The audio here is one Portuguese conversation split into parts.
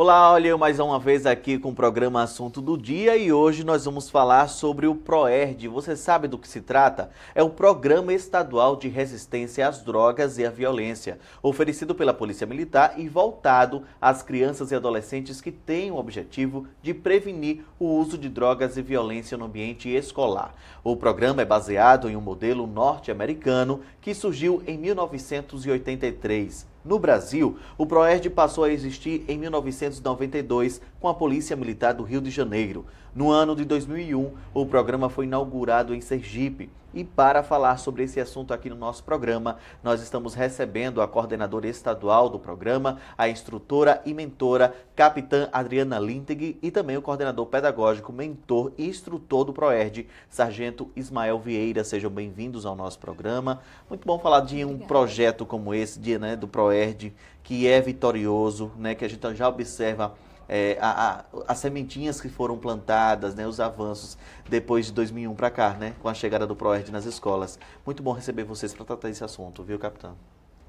Olá, olha eu mais uma vez aqui com o programa Assunto do Dia e hoje nós vamos falar sobre o PROERD. Você sabe do que se trata? É o Programa Estadual de Resistência às Drogas e à Violência, oferecido pela Polícia Militar e voltado às crianças e adolescentes que têm o objetivo de prevenir o uso de drogas e violência no ambiente escolar. O programa é baseado em um modelo norte-americano que surgiu em 1983. No Brasil, o PROERD passou a existir em 1992 com a Polícia Militar do Rio de Janeiro. No ano de 2001, o programa foi inaugurado em Sergipe e para falar sobre esse assunto aqui no nosso programa, nós estamos recebendo a coordenadora estadual do programa, a instrutora e mentora Capitã Adriana Lintig e também o coordenador pedagógico, mentor e instrutor do ProERD, Sargento Ismael Vieira. Sejam bem-vindos ao nosso programa. Muito bom falar de um projeto como esse, de, né, do ProERD, que é vitorioso, né, que a gente já observa é, a, a, as sementinhas que foram plantadas, né, os avanços depois de 2001 para cá, né, com a chegada do ProERD nas escolas. Muito bom receber vocês para tratar esse assunto, viu, capitão?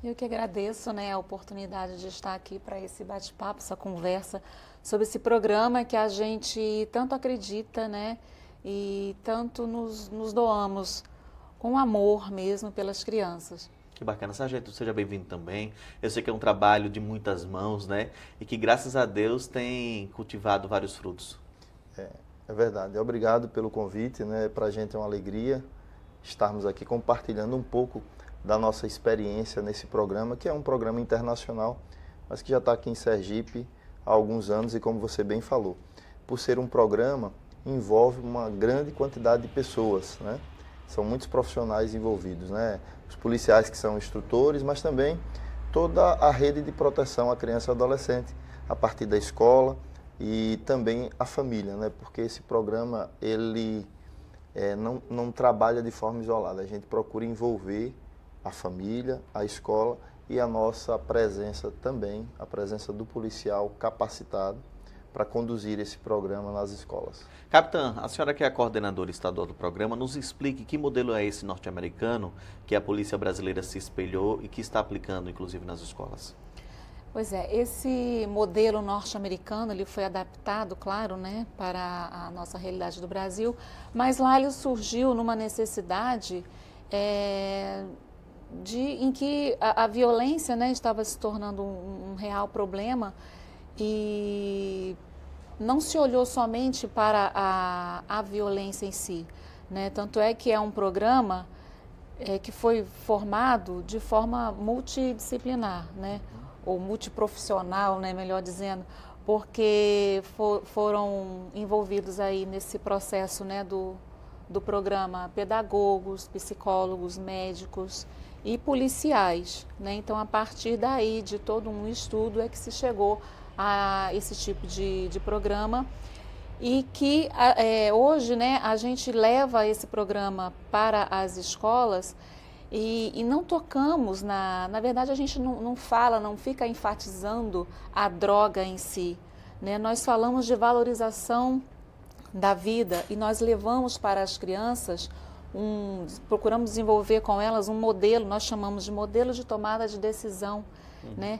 Eu que agradeço né, a oportunidade de estar aqui para esse bate-papo, essa conversa sobre esse programa que a gente tanto acredita né, e tanto nos, nos doamos com amor mesmo pelas crianças. Que bacana, Sargento, seja bem-vindo também. Eu sei que é um trabalho de muitas mãos, né? E que graças a Deus tem cultivado vários frutos. É, é verdade. Obrigado pelo convite, né? Para a gente é uma alegria estarmos aqui compartilhando um pouco da nossa experiência nesse programa, que é um programa internacional, mas que já está aqui em Sergipe há alguns anos e como você bem falou, por ser um programa envolve uma grande quantidade de pessoas, né? São muitos profissionais envolvidos, né? os policiais que são instrutores, mas também toda a rede de proteção à criança e adolescente, a partir da escola e também a família, né? porque esse programa ele é, não, não trabalha de forma isolada, a gente procura envolver a família, a escola e a nossa presença também, a presença do policial capacitado para conduzir esse programa nas escolas. Capitã, a senhora que é a coordenadora estadual do programa, nos explique que modelo é esse norte-americano que a polícia brasileira se espelhou e que está aplicando, inclusive, nas escolas. Pois é, esse modelo norte-americano ele foi adaptado, claro, né, para a nossa realidade do Brasil, mas lá ele surgiu numa necessidade é, de, em que a, a violência né, estava se tornando um, um real problema e não se olhou somente para a, a violência em si. Né? Tanto é que é um programa é, que foi formado de forma multidisciplinar, né? ou multiprofissional, né? melhor dizendo, porque for, foram envolvidos aí nesse processo né? do, do programa pedagogos, psicólogos, médicos e policiais. Né? Então, a partir daí, de todo um estudo, é que se chegou a esse tipo de, de programa e que é, hoje né, a gente leva esse programa para as escolas e, e não tocamos na. Na verdade, a gente não, não, fala, não fica enfatizando a droga em si. Né? Nós falamos de valorização da vida e nós levamos para as crianças. Um, procuramos desenvolver com elas um modelo, nós chamamos de modelo de tomada de decisão, uhum. né?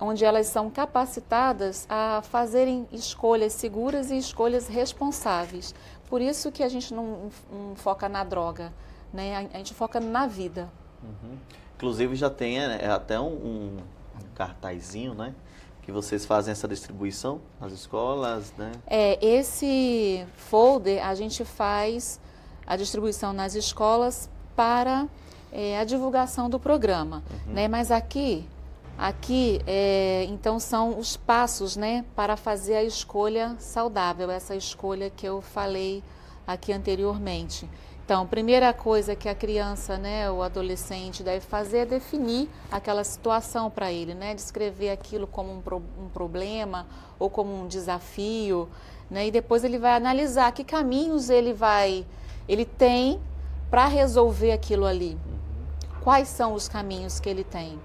onde elas são capacitadas a fazerem escolhas seguras e escolhas responsáveis. Por isso que a gente não, não foca na droga, né? a, gente foca na vida. Uhum. Inclusive já tem né, é, até um, um, cartazinho, né? Que vocês fazem essa distribuição nas escolas, né? É, esse folder a gente faz a distribuição nas escolas para é, a divulgação do programa, uhum. né? Mas aqui Aqui, é, então, são os passos né, para fazer a escolha saudável, essa escolha que eu falei aqui anteriormente. Então, a primeira coisa que a criança, né, o adolescente deve fazer é definir aquela situação para ele, né, descrever aquilo como um, pro, um, problema ou como um desafio, né, e depois ele vai analisar que caminhos ele vai, ele tem para resolver aquilo ali. Uhum. Quais são os caminhos que ele tem?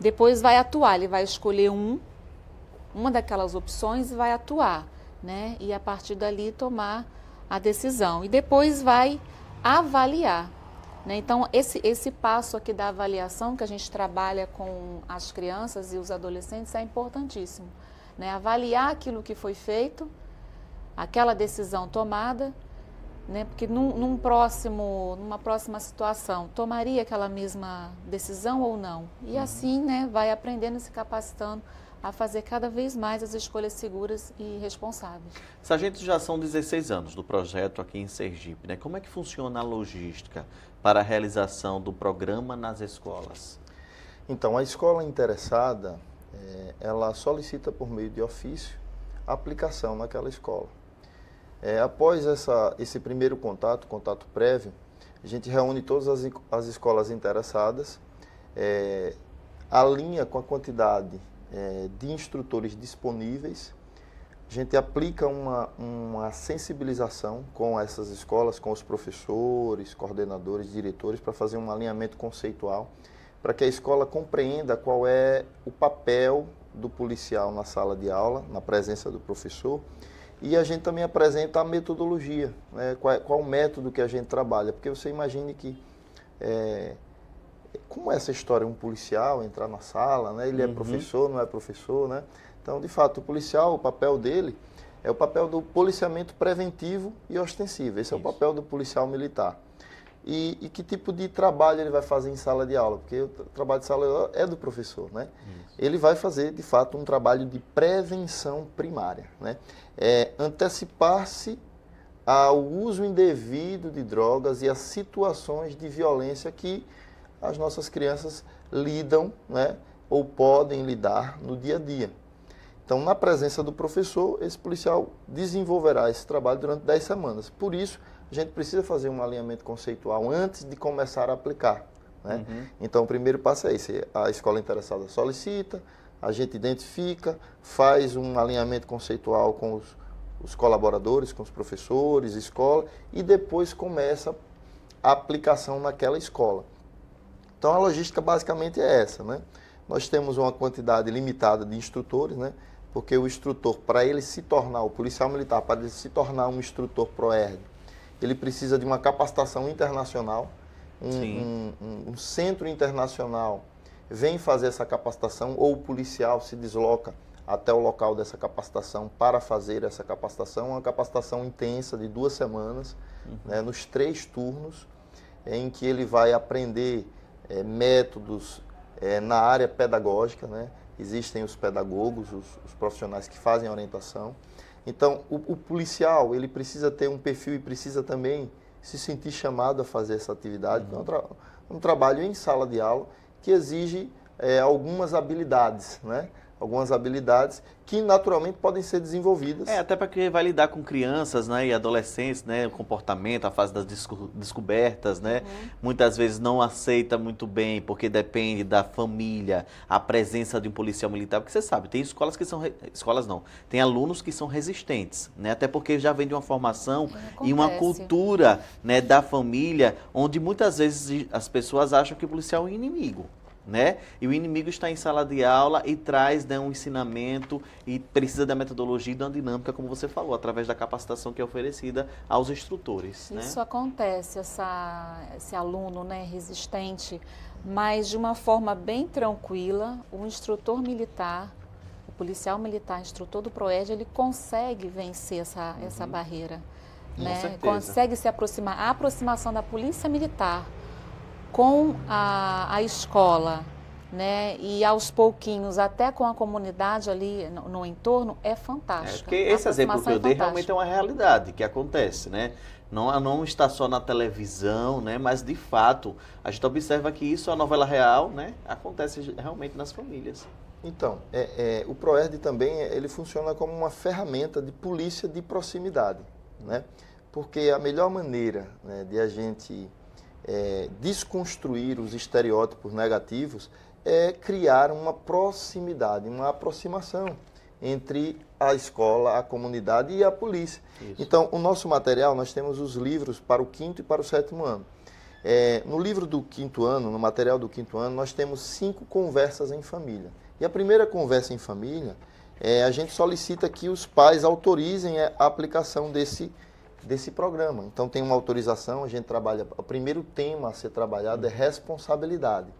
Depois vai atuar, ele vai escolher um, uma daquelas opções e vai atuar, né? E a partir dali tomar a decisão. E depois vai avaliar. Né? Então, esse, esse passo aqui da avaliação que a gente trabalha com as crianças e os adolescentes é importantíssimo. Né? Avaliar aquilo que foi feito, aquela decisão tomada né? Porque num, num, próximo, numa próxima situação, tomaria aquela mesma decisão ou não? E uhum. assim, né, vai aprendendo e se capacitando a fazer cada vez mais as escolhas seguras e responsáveis. Sargento, já são 16 anos do projeto aqui em Sergipe, né? Como é que funciona a logística para a realização do programa nas escolas? Então, a escola interessada, é, ela solicita por meio de ofício a aplicação naquela escola. É, após essa, esse primeiro contato, contato prévio, a gente reúne todas as, as escolas interessadas, é, alinha com a quantidade é, de instrutores disponíveis, a gente aplica uma, uma sensibilização com essas escolas, com os professores, coordenadores, diretores, para fazer um alinhamento conceitual, para que a escola compreenda qual é o papel do policial na sala de aula, na presença do professor, e a gente também apresenta a metodologia, né? qual, é, qual o método que a gente trabalha. Porque você imagine que, é, como é essa história, é um policial entrar na sala, né? ele é uhum. é professor, não é professor, né? Então, de fato, o policial, o papel dele é o papel do policiamento preventivo e ostensivo. Esse Isso. é o papel do policial militar. E, e, que tipo de trabalho ele vai fazer em sala de aula, porque o trabalho de sala de aula é do professor, né? Isso. Ele vai fazer, de fato, um trabalho de prevenção primária, né? É, Antecipar-se ao uso indevido de drogas e às situações de violência que as nossas crianças lidam, né? Ou podem lidar no dia a dia. Então, na presença do professor, esse policial desenvolverá esse trabalho durante 10 semanas. Por isso, a gente precisa fazer um alinhamento conceitual antes de começar a aplicar. Né? Uhum. Então, o primeiro passo é esse: a escola interessada solicita, a gente identifica, faz um alinhamento conceitual com os, os colaboradores, com os professores, escola, e depois começa a aplicação naquela escola. Então, a logística basicamente é essa. Né? Nós temos uma quantidade limitada de instrutores, né? porque o instrutor, para ele se tornar, o policial militar, para ele se tornar um instrutor ProERD, ele precisa de uma capacitação internacional. Um, um, um, centro internacional vem fazer essa capacitação ou o policial se desloca até o local dessa capacitação para fazer essa capacitação, é uma capacitação intensa de duas semanas, uhum. né, nos três turnos, em que ele vai aprender é, métodos é, na área pedagógica, né? existem os pedagogos, os, os profissionais que fazem orientação, então, o, o policial, ele precisa ter um perfil e precisa também se sentir chamado a fazer essa atividade. Uhum. é um trabalho em sala de aula que exige é, algumas habilidades, né? algumas habilidades que naturalmente podem ser desenvolvidas. É, até para vai lidar com crianças né, e adolescentes, né, o comportamento, a fase das desco descobertas, né? Uhum. Muitas vezes não aceita muito bem, porque depende da família, a presença de um policial militar, porque você sabe, tem escolas que são, escolas não, tem alunos que são resistentes, né? Até porque já vem de uma formação e uma cultura né, da família, onde muitas vezes as pessoas acham que o policial é um inimigo né? E o inimigo está em sala de aula e traz né, um ensinamento e precisa da metodologia e da dinâmica, como você falou, através da capacitação que é oferecida aos instrutores. Né? Isso né? acontece, essa, esse aluno né, resistente, mas de uma forma bem tranquila, o instrutor militar, o policial militar, instrutor do PROED, ele consegue vencer essa, uhum. essa barreira. Né? Consegue se aproximar. A aproximação da polícia militar com a, a escola, né? E aos pouquinhos, até com a comunidade ali no, no entorno, é fantástico. É, porque esse exemplo que eu é dei é realmente é uma realidade que acontece, né? Não, não está só na televisão, né? Mas de fato, a gente observa que isso, a novela real, né? Acontece realmente nas famílias. Então, é, é, o ProERD também ele funciona como uma ferramenta de polícia de proximidade, né? Porque a melhor maneira né, de a gente é, desconstruir os estereótipos negativos é criar uma proximidade, uma aproximação entre a escola, a comunidade e a polícia. Isso. Então, o nosso material, nós temos os livros para o quinto e para o sétimo ano. É, no livro do quinto ano, no material do quinto ano, nós temos cinco conversas em família. E a primeira conversa em família, é, a gente solicita que os pais autorizem a aplicação desse desse programa. Então tem uma autorização, a gente trabalha. O primeiro tema a ser trabalhado é responsabilidade.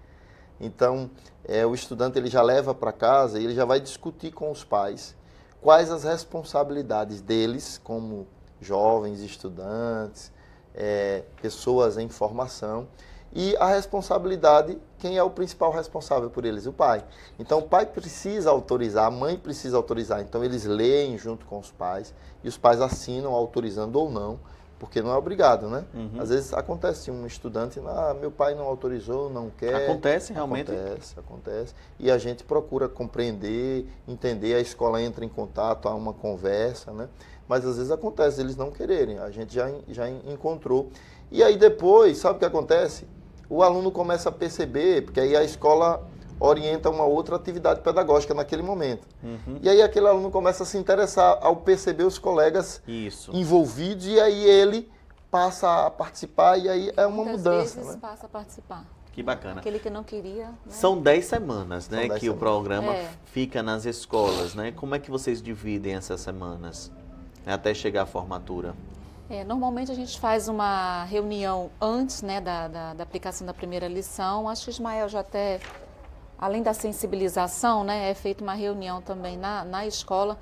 Então é, o estudante ele já leva para casa e ele já vai discutir com os pais quais as responsabilidades deles como jovens estudantes, é, pessoas em formação e a responsabilidade, quem é o principal responsável por eles? O pai. Então o pai precisa autorizar, a mãe precisa autorizar. Então eles leem junto com os pais e os pais assinam autorizando ou não, porque não é obrigado, né? Uhum. Às vezes acontece um estudante, ah, meu pai não autorizou, não quer. Acontece realmente. Acontece, acontece. E a gente procura compreender, entender, a escola entra em contato, há uma conversa, né? Mas às vezes acontece eles não quererem. A gente já já encontrou. E aí depois, sabe o que acontece? o aluno começa a perceber, porque aí a escola orienta uma outra atividade pedagógica naquele momento. Uhum. E aí aquele aluno começa a se interessar ao perceber os colegas Isso. envolvidos e aí ele passa a participar e aí é uma Muitas mudança. Vezes né? passa a participar. Que bacana. Aquele que não queria. Né? São 10 semanas, né, dez que semanas. o programa é. fica nas escolas, né? Como é que vocês dividem essas semanas né, até chegar à formatura? É, normalmente a gente faz uma reunião antes né, da, da, da, aplicação da primeira lição. Acho que Ismael já até, além da sensibilização, né, é feita uma reunião também na, na escola.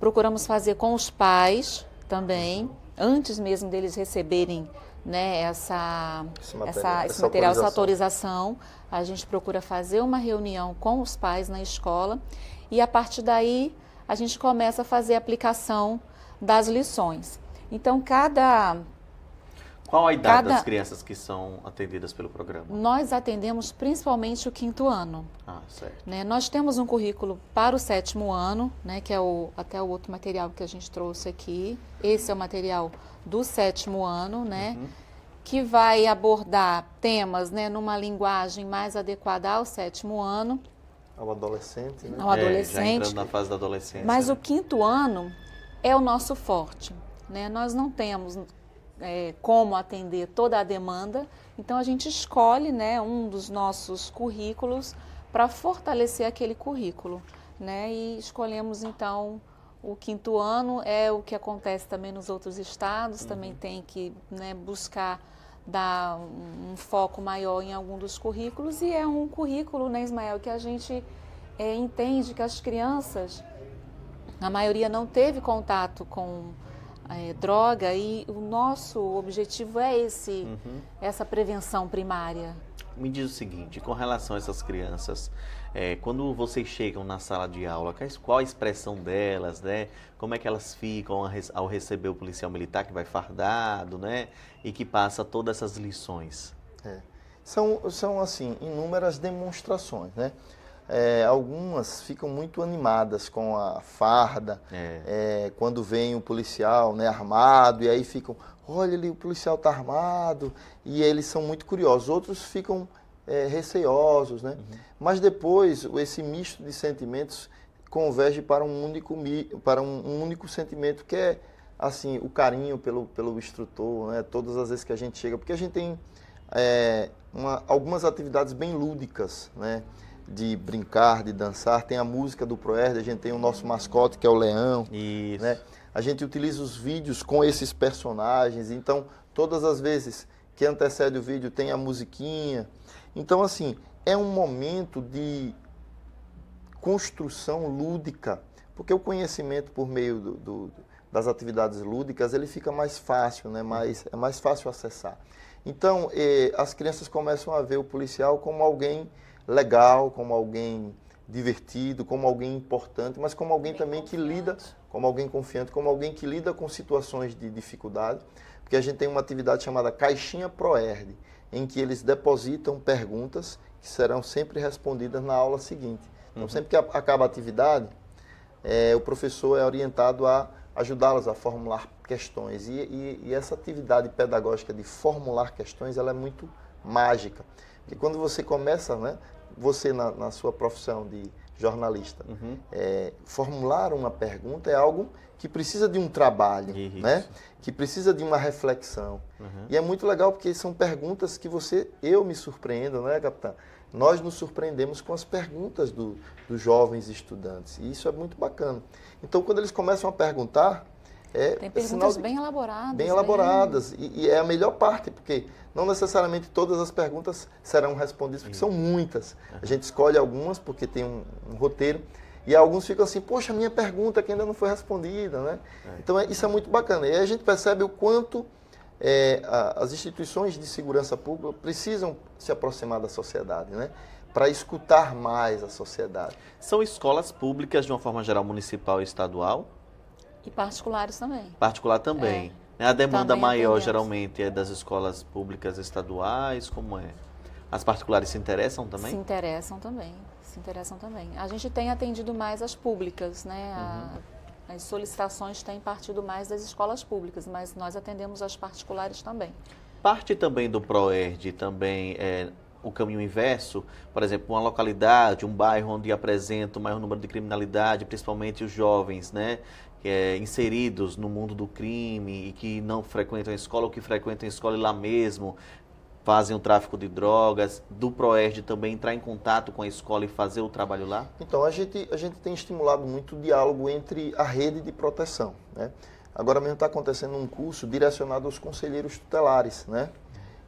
Procuramos fazer com os pais também, antes mesmo deles receberem né, essa, esse material, essa, esse essa, autorização. essa autorização. A gente procura fazer uma reunião com os pais na escola e a partir daí a gente começa a fazer a aplicação das lições. Então, cada. Qual a idade cada... das crianças que são atendidas pelo programa? Nós atendemos principalmente o quinto ano. Ah, certo. Né? Nós temos um currículo para o sétimo ano, né? que é o, até o outro material que a gente trouxe aqui. Esse é o material do sétimo ano, né? Uhum. Que vai abordar temas né, numa linguagem mais adequada ao sétimo ano. Ao adolescente, né? Ao adolescente. É, já entrando na fase da adolescência. Mas né? o quinto ano é o nosso forte. Né? Nós não temos é, como atender toda a demanda, então a gente escolhe né, um dos nossos currículos para fortalecer aquele currículo. Né? E escolhemos então o quinto ano, é o que acontece também nos outros estados, uhum. também tem que né, buscar dar um, foco maior em algum dos currículos, e é um currículo, né, Ismael, que a gente é, entende que as crianças, a maioria não teve contato com é, droga e o nosso objetivo é esse, uhum. essa prevenção primária. Me diz o seguinte, com relação a essas crianças, é, quando vocês chegam na sala de aula, qual a expressão delas, né? Como é que elas ficam ao receber o policial militar que vai fardado, né? E que passa todas essas lições? É. São, são, assim, inúmeras demonstrações, né? é, algumas ficam muito animadas com a farda, é. É, quando vem o um policial né, armado, e aí ficam, olha ali, o policial está armado, e eles são muito curiosos. Outros ficam é, receiosos, né? Uhum. Mas depois, esse misto de sentimentos converge para um único, para um único sentimento, que é assim o carinho pelo, pelo instrutor, né? todas as vezes que a gente chega, porque a gente tem é, uma, algumas atividades bem lúdicas, né? de brincar, de dançar. Tem a música do Proerd, a gente tem o nosso mascote que é o leão. Isso. Né? A gente utiliza os vídeos com esses personagens. Então, todas as vezes que antecede o vídeo tem a musiquinha. Então, assim, é um momento de construção lúdica, porque o conhecimento por meio do, do, das atividades lúdicas ele fica mais fácil, né? mais, é mais fácil acessar. Então, eh, as crianças começam a ver o policial como alguém legal, como alguém divertido, como alguém importante, mas como alguém Bem também confiante. que lida, como alguém confiante, como alguém que lida com situações de dificuldade, porque a gente tem uma atividade chamada Caixinha Proerd, em que eles depositam perguntas que serão sempre respondidas na aula seguinte. Então, uhum. sempre que acaba a atividade, é, o professor é orientado a ajudá-las a formular questões. E, e, e essa atividade pedagógica de formular questões, ela é muito mágica. Porque quando você começa, né, você na, na sua profissão de jornalista, uhum. é, formular uma pergunta é algo que precisa de um trabalho, né? que precisa de uma reflexão. Uhum. E é muito legal porque são perguntas que você, eu me surpreendo, né, capitã? Nós nos surpreendemos com as perguntas do, dos jovens estudantes. E isso é muito bacana. Então, quando eles começam a perguntar, é Tem perguntas de, bem elaboradas. Bem elaboradas. Bem... E, e, é a melhor parte, porque não necessariamente todas as perguntas serão respondidas, porque são muitas. É. A gente escolhe algumas porque tem um, um roteiro. E alguns ficam assim, poxa, minha pergunta que ainda não foi respondida, né? É. Então, é, isso é muito bacana. E aí a gente percebe o quanto é, a, as instituições de segurança pública precisam se aproximar da sociedade, né? para escutar mais a sociedade. São escolas públicas, de uma forma geral, municipal e estadual? E particulares também. Particular também. É. Né? A demanda também é maior atendemos. geralmente é das escolas públicas estaduais, como é? As particulares se interessam também? Se interessam também, se interessam também. A gente tem atendido mais as públicas, né? Uhum. A, as solicitações têm partido mais das escolas públicas, mas nós atendemos as particulares também. Parte também do PROERD também é, o caminho inverso, por exemplo, uma localidade, um bairro onde apresenta o maior número de criminalidade, principalmente os jovens, né? é, inseridos no mundo do crime e que não frequentam a escola ou que frequentam a escola e lá mesmo fazem o tráfico de drogas, do Proerd também entrar em contato com a escola e fazer o trabalho lá? Então, a gente, a gente tem estimulado muito o diálogo entre a rede de proteção. Né? Agora mesmo está acontecendo um curso direcionado aos conselheiros tutelares. Né?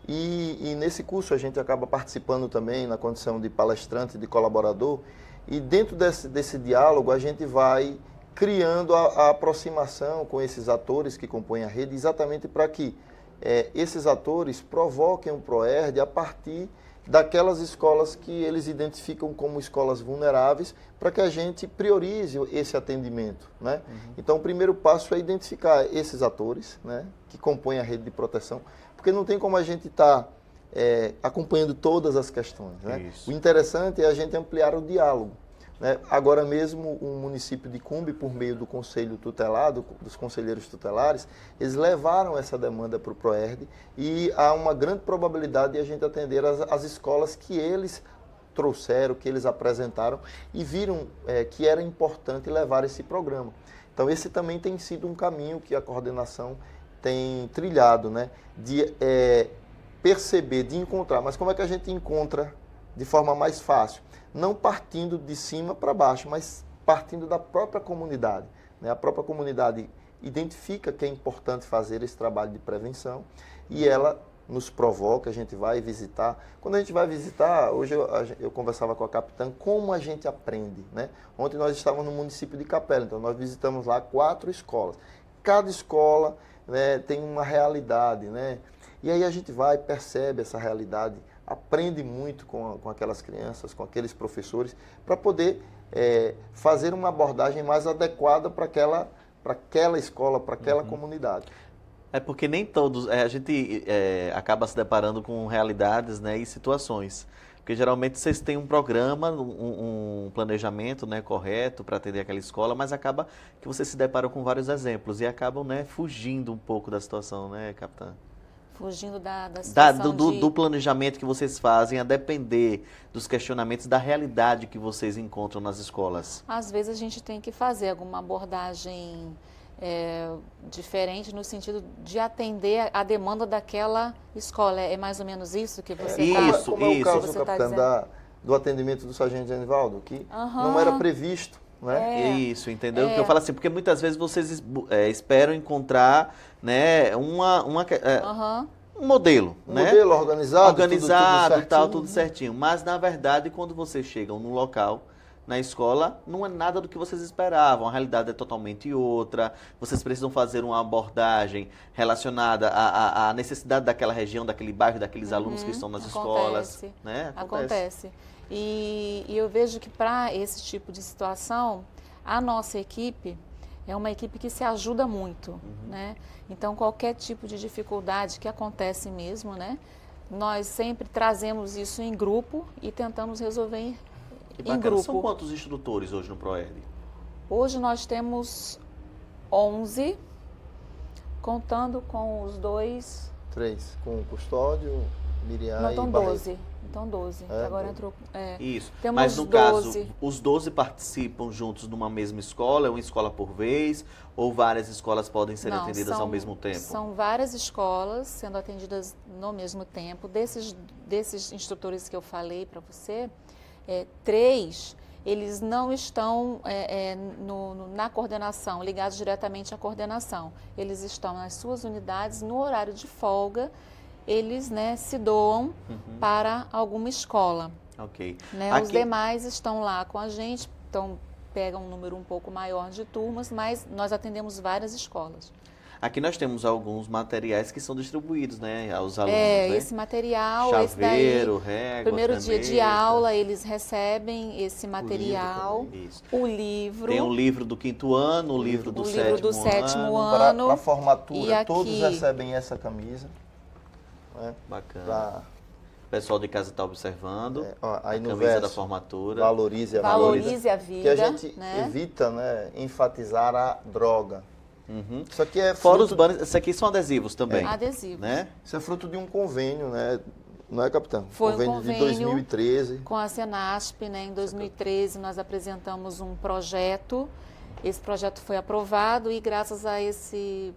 E, e nesse curso a gente acaba participando também na condição de palestrante, de colaborador. E dentro desse, desse diálogo a gente vai criando a, a aproximação com esses atores que compõem a rede, exatamente para que é, esses atores provoquem o um PROERD a partir daquelas escolas que eles identificam como escolas vulneráveis, para que a gente priorize esse atendimento. Né? Uhum. Então, o primeiro passo é identificar esses atores né, que compõem a rede de proteção, porque não tem como a gente estar tá, é, acompanhando todas as questões. Né? O interessante é a gente ampliar o diálogo. Né? Agora mesmo, o município de Cumbe, por meio do conselho tutelado, dos conselheiros tutelares, eles levaram essa demanda para o PROERD e há uma grande probabilidade de a gente atender as, as escolas que eles trouxeram, que eles apresentaram e viram é, que era importante levar esse programa. Então, esse também tem sido um caminho que a coordenação tem trilhado, né? de é, perceber, de encontrar. Mas como é que a gente encontra de forma mais fácil, não partindo de cima para baixo, mas partindo da própria comunidade. Né? A própria comunidade identifica que é importante fazer esse trabalho de prevenção e ela nos provoca, a gente vai visitar. Quando a gente vai visitar, hoje eu, eu, conversava com a capitã, como a gente aprende, né? Ontem nós estávamos no município de Capela, então nós visitamos lá quatro escolas. Cada escola né, tem uma realidade, né? E aí a gente vai, percebe essa realidade aprende muito com, com aquelas crianças, com aqueles professores, para poder é, fazer uma abordagem mais adequada para aquela, aquela escola, para aquela uhum. comunidade. É porque nem todos, é, a gente é, acaba se deparando com realidades né, e situações. Porque geralmente vocês têm um programa, um, um planejamento né, correto para atender aquela escola, mas acaba que vocês se deparam com vários exemplos e acabam né, fugindo um pouco da situação, né, capitã? Fugindo da, da situação da, do, de... do planejamento que vocês fazem, a depender dos questionamentos, da realidade que vocês encontram nas escolas. Às vezes a gente tem que fazer alguma abordagem é, diferente no sentido de atender a demanda daquela escola. É mais ou menos isso que você está Isso, tá, como isso. É o caso, você tá da, do atendimento do sargento Anivaldo, que uhum. não era previsto né? É. Isso, entendeu? É. Eu falo assim, porque muitas vezes vocês é, esperam encontrar né, uma, uma, é, um modelo. Um né? modelo organizado. Organizado tudo, tudo tal, tudo certinho. Mas, na verdade, quando vocês chegam no local, na escola, não é nada do que vocês esperavam. A realidade é totalmente outra. Vocês precisam fazer uma abordagem relacionada à, à, à necessidade daquela região, daquele bairro, daqueles uhum. alunos que uhum. estão nas Acontece. escolas. Né? Acontece. Acontece. E, e eu vejo que para esse tipo de situação, a nossa equipe é uma equipe que se ajuda muito, uhum. né? Então qualquer tipo de dificuldade que acontece mesmo, né? Nós sempre trazemos isso em grupo e tentamos resolver em, que em grupo. São quantos instrutores hoje no Proerd? Hoje nós temos 11, contando com os dois. Três, com o custódio, Miriam então e Barreto. 12. Então 12. É, agora entrou. É, Isso. Temos Mas no 12. caso, os 12 participam juntos numa mesma escola, é uma escola por vez, ou várias escolas podem ser Não, atendidas são, ao mesmo tempo? São várias escolas sendo atendidas no mesmo tempo. Desses, desses instrutores que eu falei para você, é, três eles não estão é, é, no, no, na coordenação, ligados diretamente à coordenação. Eles estão nas suas unidades no horário de folga eles né, se doam uhum. para alguma escola. Ok. Né? Aqui... Os demais estão lá com a gente, então pega um número um pouco maior de turmas, mas nós atendemos várias escolas. Aqui nós temos alguns materiais que são distribuídos, né, aos é, alunos. É, né? esse material, Chaveiro, esse daí, régua, primeiro dia de aula eles recebem esse material, o livro. O livro. Tem o um livro do quinto ano, o livro do, o sétimo, livro do sétimo ano. ano. Para formatura, aqui, todos recebem essa camisa. Né? Bacana. Pra... O pessoal de casa está observando. É, ó, aí a no camisa verso, da formatura. Valorize a vida. Valorize a vida. Que a gente né? evita né, enfatizar a droga. Uhum. Isso aqui é Fora os banners, isso aqui são adesivos também. É. Adesivos. Né? Isso é fruto de um convênio, né? Não é, capitão? Foi convênio, um convênio de 2013. Com a Senasp, né? Em 2013 nós apresentamos um projeto. Esse projeto foi aprovado e graças a esse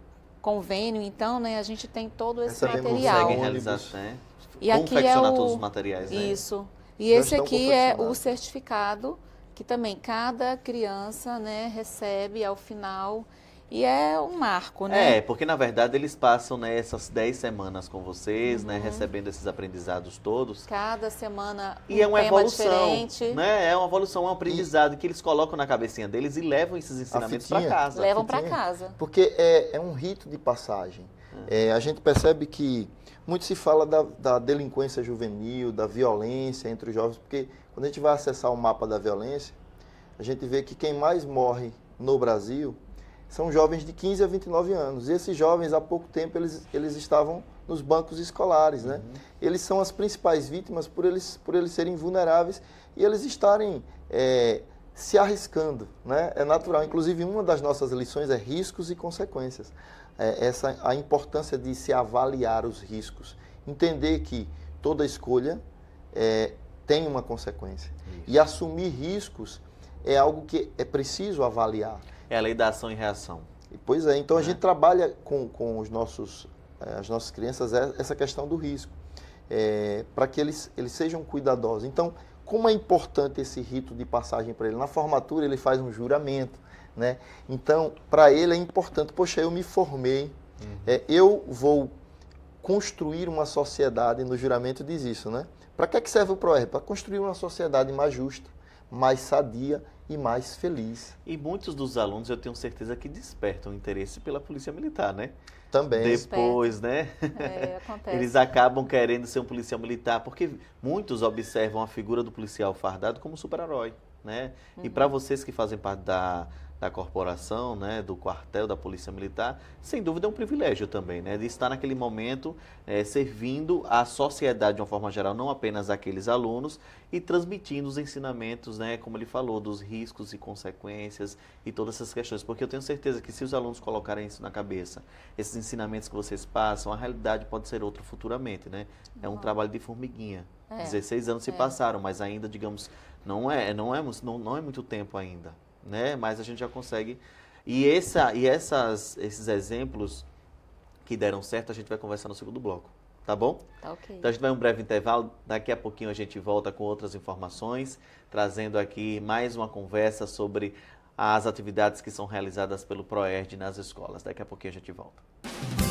convênio, então, né, a gente tem todo esse Essa material. Consegue realizar, né? E aqui é o... todos os materiais, né? Isso. E Já esse aqui é o certificado que também cada criança, né, recebe ao final e é um marco, né? É, porque na verdade eles passam né, essas 10 semanas com vocês, né, uhum. né? Recebendo esses aprendizados todos. Cada semana um e é uma evolução, diferente. Né? É uma evolução, é um aprendizado e... que eles colocam na cabecinha deles e levam esses ensinamentos para casa. Levam para casa. Porque é, é, um rito de passagem. É. é, a gente percebe que muito se fala da, da delinquência juvenil, da violência entre os jovens, porque quando a gente vai acessar o mapa da violência, a gente vê que quem mais morre no Brasil são jovens de 15 a 29 anos. E esses jovens, há pouco tempo, eles, eles estavam nos bancos escolares. Né? Uhum. Eles são as principais vítimas por eles, por eles serem vulneráveis e eles estarem é, se arriscando. Né? É natural. Inclusive, uma das nossas lições é riscos e consequências. É essa a importância de se avaliar os riscos. Entender que toda escolha é, tem uma consequência. Isso. E assumir riscos é algo que é preciso avaliar é a lei da ação e reação. Pois é, então a gente é. trabalha com, com os nossos, eh, as nossas crianças é, essa questão do risco, é, para que eles, eles sejam cuidadosos. Então, como é importante esse rito de passagem para ele? Na formatura ele faz um juramento, né? Então, para ele é importante, poxa, eu me formei, uhum. é, eu vou construir uma sociedade, no juramento diz isso, né? Para que, é que serve o PROER? Para construir uma sociedade mais justa, mais sadia e mais feliz. E muitos dos alunos, eu tenho certeza que despertam interesse pela Polícia Militar, né? Também. Depois, né? É, acontece. Eles acabam querendo ser um policial militar, porque muitos observam a figura do policial fardado como super-herói, né? Uhum. E para vocês que fazem parte da da corporação, né, do quartel da Polícia Militar, sem dúvida é um privilégio também, né, de estar naquele momento é, servindo à sociedade de uma forma geral, não apenas aqueles alunos, e transmitindo os ensinamentos, né, como ele falou, dos riscos e consequências e todas essas questões, porque eu tenho certeza que se os alunos colocarem isso na cabeça, esses ensinamentos que vocês passam, a realidade pode ser outra futuramente, né? É um trabalho de formiguinha. É. 16 anos se é. passaram, mas ainda, digamos, não é, não é, não, não é muito tempo ainda né? Mas a gente já consegue. E, essa, e essas, esses exemplos que deram certo, a gente vai conversar no segundo bloco. Tá bom? Tá ok. Então a gente vai um breve intervalo. Daqui a pouquinho a gente volta com outras informações, trazendo aqui mais uma conversa sobre as atividades que são realizadas pelo ProERD nas escolas. Daqui a pouquinho a gente volta.